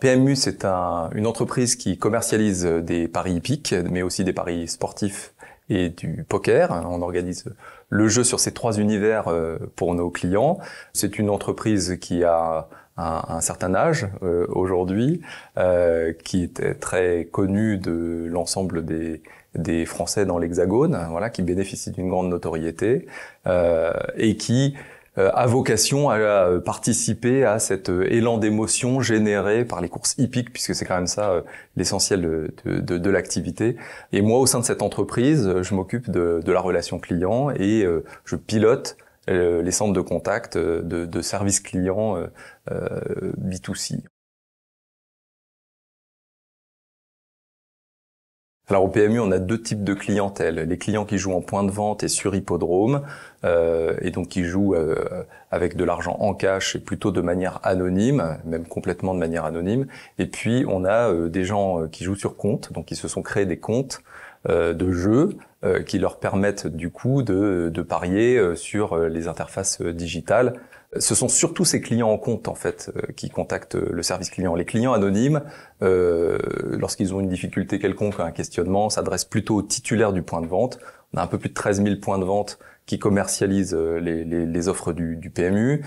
PMU, c'est une entreprise qui commercialise des paris hippiques, mais aussi des paris sportifs et du poker. On organise le jeu sur ces trois univers euh, pour nos clients. C'est une entreprise qui a un, un certain âge euh, aujourd'hui, euh, qui était très connu de l'ensemble des, des Français dans l'Hexagone, voilà, qui bénéficie d'une grande notoriété euh, et qui a vocation à participer à cet élan d'émotion généré par les courses hippiques, puisque c'est quand même ça l'essentiel de, de, de l'activité. Et moi, au sein de cette entreprise, je m'occupe de, de, la relation client et je pilote les centres de contact euh, de, de services clients euh, euh, B2C. Alors au PMU, on a deux types de clientèle. Les clients qui jouent en point de vente et sur hippodrome, et donc qui jouent avec de l'argent en cash et plutôt de manière anonyme, même complètement de manière anonyme. Et puis on a des gens qui jouent sur compte, donc qui se sont créés des comptes euh, de jeux euh, qui leur permettent du coup de, parier euh, sur les interfaces digitales. Ce sont surtout ces clients en compte en fait qui contactent le service client. Les clients anonymes, lorsqu'ils ont une difficulté quelconque, un questionnement, s'adressent plutôt au titulaire du point de vente. On a un peu plus de 13 000 points de vente qui commercialisent les, offres du, du PMU.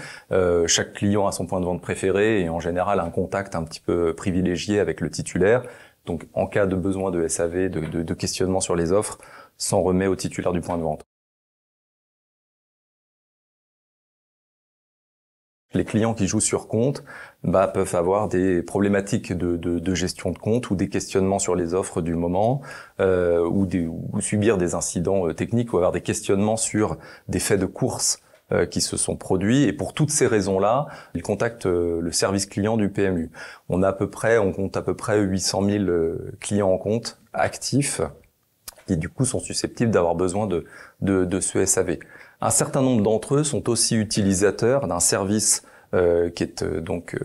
chaque client a son point de vente préféré et en général un contact un petit peu privilégié avec le titulaire. Donc, en cas de besoin de SAV, de, de, questionnement sur les offres, s'en remet au titulaire du point de vente. Les clients qui jouent sur compte bah, peuvent avoir des problématiques de, gestion de compte ou des questionnements sur les offres du moment euh, ou, subir des incidents euh, techniques ou avoir des questionnements sur des faits de course euh, qui se sont produits. Et pour toutes ces raisons-là, ils contactent euh, le service client du PMU. On a à peu près, on compte à peu près 800 000 euh, clients en compte actifs qui du coup sont susceptibles d'avoir besoin de, de, ce SAV. Un certain nombre d'entre eux sont aussi utilisateurs d'un service qui est donc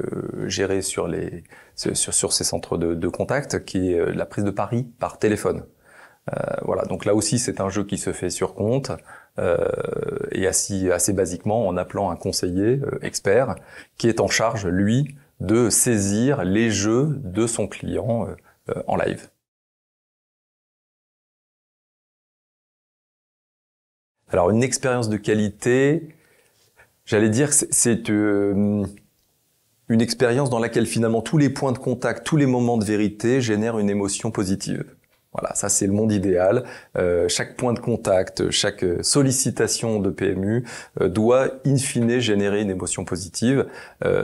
géré sur les sur, ces centres de, de, contact, qui est la prise de paris par téléphone. voilà, donc là aussi c'est un jeu qui se fait sur compte. Euh, et assez basiquement en appelant un conseiller euh, expert qui est en charge, lui, de saisir les jeux de son client euh, en live. Alors une expérience de qualité, j'allais dire, c'est une expérience dans laquelle finalement tous les points de contact, tous les moments de vérité génèrent une émotion positive. Voilà, ça c'est le monde idéal. Euh, chaque point de contact, chaque euh, sollicitation de PMU euh, doit in fine générer une émotion positive.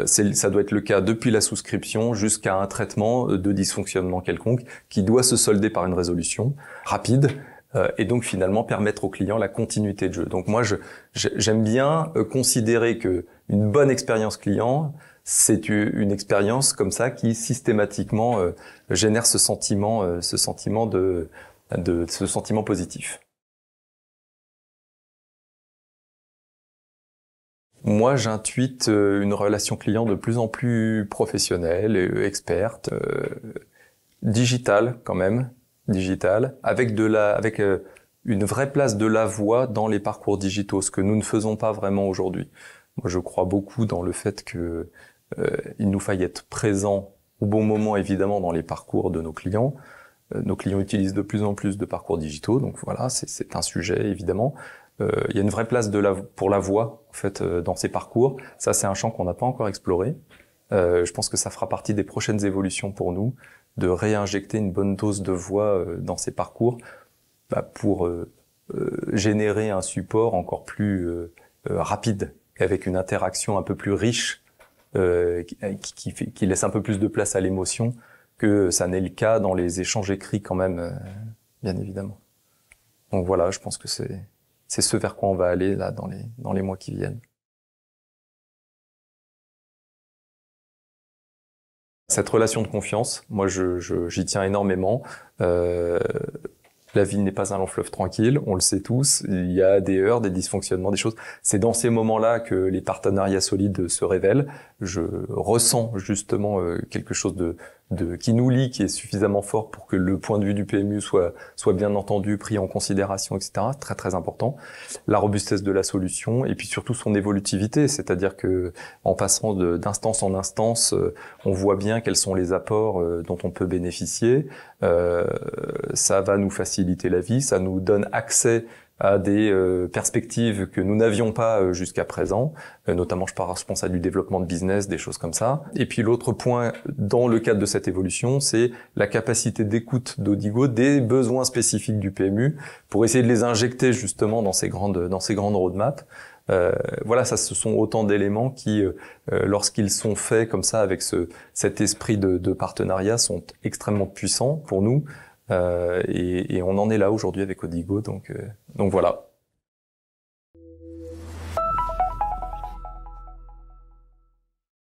ça doit être le cas depuis la souscription jusqu'à un traitement de dysfonctionnement quelconque qui doit se solder par une résolution rapide et donc finalement permettre au client la continuité de jeu. Donc moi j'aime bien considérer que une bonne expérience client, c'est une expérience comme ça qui systématiquement euh, génère ce sentiment, euh, ce sentiment de, de, ce sentiment positif. Moi, j'intuite euh, une relation client de plus en plus professionnelle, et experte, digitale quand même, digitale, avec de la, avec une vraie place de la voix dans les parcours digitaux, ce que nous ne faisons pas vraiment aujourd'hui. Moi, je crois beaucoup dans le fait que euh, il nous faille être présent au bon moment, évidemment, dans les parcours de nos clients. Euh, nos clients utilisent de plus en plus de parcours digitaux, donc voilà, c'est un sujet, évidemment. Euh, il y a une vraie place pour la voix, en fait, dans ces parcours. Ça, c'est un champ qu'on n'a pas encore exploré. je pense que ça fera partie des prochaines évolutions pour nous, de réinjecter une bonne dose de voix dans ces parcours bah, pour générer un support encore plus rapide rapide, avec une interaction un peu plus riche euh, qui, euh, qui, laisse un peu plus de place à l'émotion que ça n'est le cas dans les échanges écrits quand même, euh, bien évidemment. Donc voilà, je pense que c'est c'est ce vers quoi on va aller là dans les dans les mois qui viennent. Cette relation de confiance, moi, je, je j'y tiens énormément. Euh, la vie n'est pas un long fleuve tranquille, on le sait tous. Il y a des heures, des dysfonctionnements, des choses. C'est dans ces moments-là que les partenariats solides se révèlent. Je ressens justement euh, quelque chose de, de, qui nous lie, qui est suffisamment fort pour que le point de vue du PMU soit, bien entendu, pris en considération, etc. Très très important. La robustesse de la solution et puis surtout son évolutivité, c'est-à-dire que en passant d'instance en instance, euh, on voit bien quels sont les apports euh, dont on peut bénéficier. Euh, ça va nous faciliter la vie, ça nous donne accès à des euh, perspectives que nous n'avions pas euh, jusqu'à présent, euh, notamment je pars responsable du développement de business, des choses comme ça. Et puis l'autre point dans le cadre de cette évolution, c'est la capacité d'écoute d'Odigo des besoins spécifiques du PMU pour essayer de les injecter justement dans ces grandes dans ces grandes roadmaps. voilà, ça, ce sont autant d'éléments qui, lorsqu'ils sont faits comme ça, avec ce, cet esprit de, de partenariat, sont extrêmement puissants pour nous, euh, et, on en est là aujourd'hui avec Odigo. Donc, euh, donc voilà.